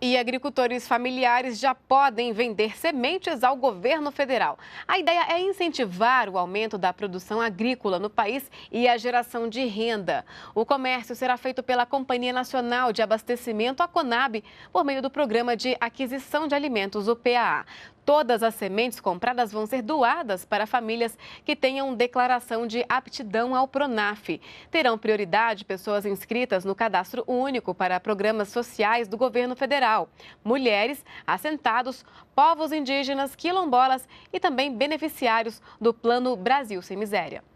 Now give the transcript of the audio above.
E agricultores familiares já podem vender sementes ao governo federal. A ideia é incentivar o aumento da produção agrícola no país e a geração de renda. O comércio será feito pela Companhia Nacional de Abastecimento, a Conab, por meio do Programa de Aquisição de Alimentos, o PAA. Todas as sementes compradas vão ser doadas para famílias que tenham declaração de aptidão ao Pronaf. Terão prioridade pessoas inscritas no cadastro único para programas sociais do governo federal, mulheres, assentados, povos indígenas, quilombolas e também beneficiários do Plano Brasil Sem Miséria.